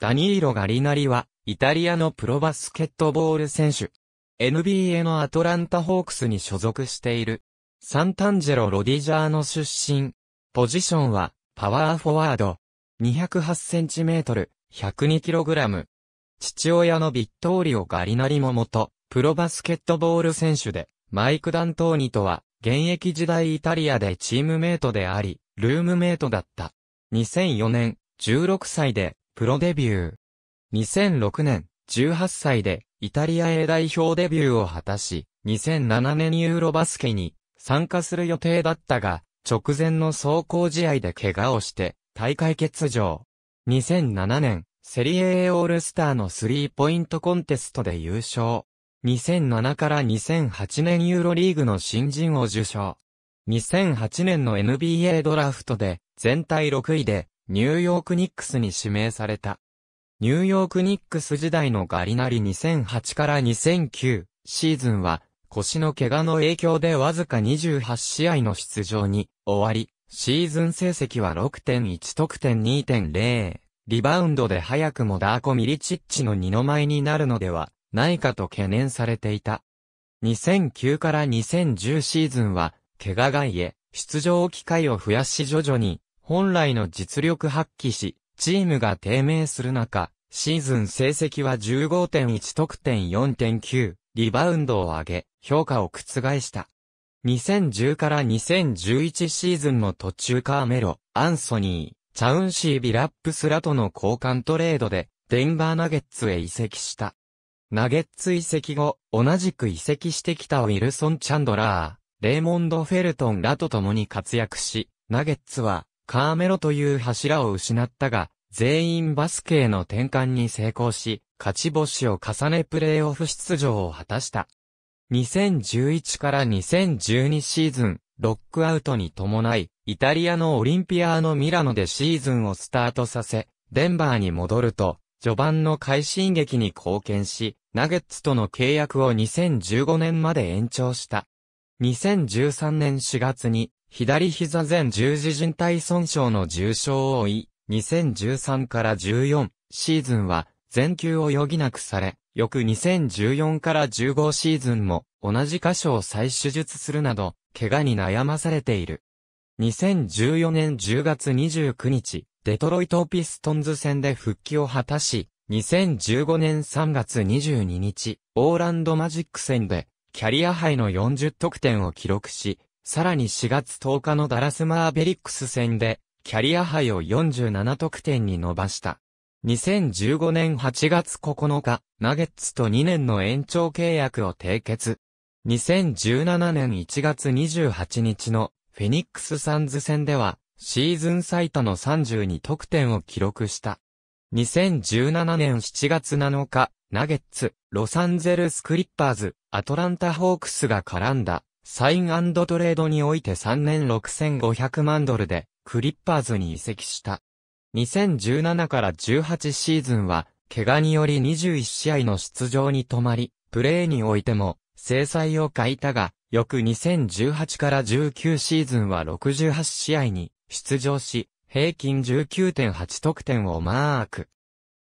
ダニーロ・ガリナリは、イタリアのプロバスケットボール選手。NBA のアトランタホークスに所属している。サンタンジェロ・ロディジャーの出身。ポジションは、パワーフォワード。2 0 8トル、1 0 2ラム。父親のビットーリオ・ガリナリも元、プロバスケットボール選手で、マイク・ダントーニとは、現役時代イタリアでチームメイトであり、ルームメイトだった。2004年、16歳で、プロデビュー。2006年、18歳でイタリア A 代表デビューを果たし、2007年ユーロバスケに参加する予定だったが、直前の走行試合で怪我をして、大会欠場。2007年、セリエ A オールスターのスリーポイントコンテストで優勝。2007から2008年ユーロリーグの新人を受賞。2008年の NBA ドラフトで全体6位でニューヨークニックスに指名された。ニューヨークニックス時代のガリナリ2008から2009シーズンは腰の怪我の影響でわずか28試合の出場に終わり、シーズン成績は6.1得点2.0。リバウンドで早くもダーコ・ミリチッチの二の舞になるのではないかと懸念されていた。2009から2010シーズンは、怪我外へ出場機会を増やし徐々に本来の実力発揮し、チームが低迷する中、シーズン成績は15.1得点4.9、リバウンドを上げ、評価を覆した。2010から2011シーズンの途中カーメロ、アンソニー、チャウンシー・ビラップスらとの交換トレードで、デンバーナゲッツへ移籍した。ナゲッツ移籍後、同じく移籍してきたウィルソン・チャンドラー、レーモンド・フェルトンらと共に活躍し、ナゲッツはカーメロという柱を失ったが、全員バスケへの転換に成功し、勝ち星を重ねプレーオフ出場を果たした。2011から2012シーズン、ロックアウトに伴い、イタリアのオリンピアーノ・ミラノでシーズンをスタートさせ、デンバーに戻ると、序盤の快進撃に貢献し、ナゲッツとの契約を2015年まで延長した。2013年4月に左膝前十字靭帯損傷の重傷を負い、2013から14シーズンは全球を余儀なくされ、翌2014から15シーズンも同じ箇所を再手術するなど、怪我に悩まされている。2014年10月29日、デトロイトピストンズ戦で復帰を果たし、2015年3月22日、オーランドマジック戦で、キャリア杯の40得点を記録し、さらに4月10日のダラスマーベリックス戦で、キャリア杯を47得点に伸ばした。2015年8月9日、ナゲッツと2年の延長契約を締結。2017年1月28日のフェニックスサンズ戦では、シーズン最多の32得点を記録した。2017年7月7日、ナゲッツ、ロサンゼルスクリッパーズ、アトランタホークスが絡んだサイントレードにおいて3年6500万ドルで、クリッパーズに移籍した。2017から18シーズンは、怪我により21試合の出場に止まり、プレーにおいても、制裁を欠いたが、翌2018から19シーズンは68試合に出場し、平均19.8得点をマーク。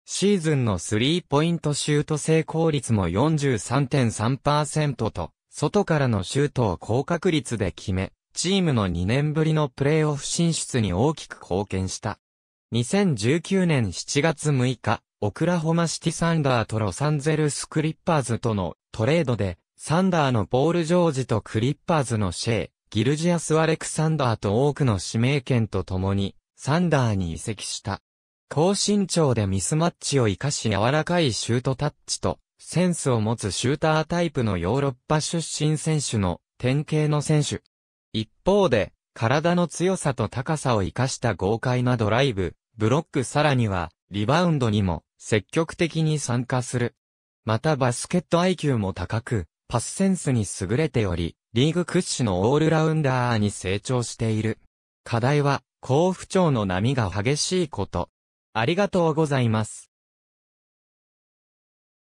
シーズンのスリーポイントシュート成功率も43.3%と外からのシュートを高確率で決め、チームの2年ぶりのプレーオフ進出に大きく貢献した。2019年7月6日、オクラホマシティサンダーとロサンゼルスクリッパーズとのトレードで、サンダーのポール・ジョージとクリッパーズのシェイ、ギルジアス・アレクサンダーと多くの指名権と共に、サンダーに移籍した。高身長でミスマッチを生かし柔らかいシュートタッチと、センスを持つシュータータイプのヨーロッパ出身選手の典型の選手。一方で、体の強さと高さを生かした豪快なドライブ、ブロックさらには、リバウンドにも積極的に参加する。またバスケット IQ も高く、パスセンスに優れており、リーグ屈指のオールラウンダーに成長している。課題は、高不調の波が激しいこと。ありがとうございます。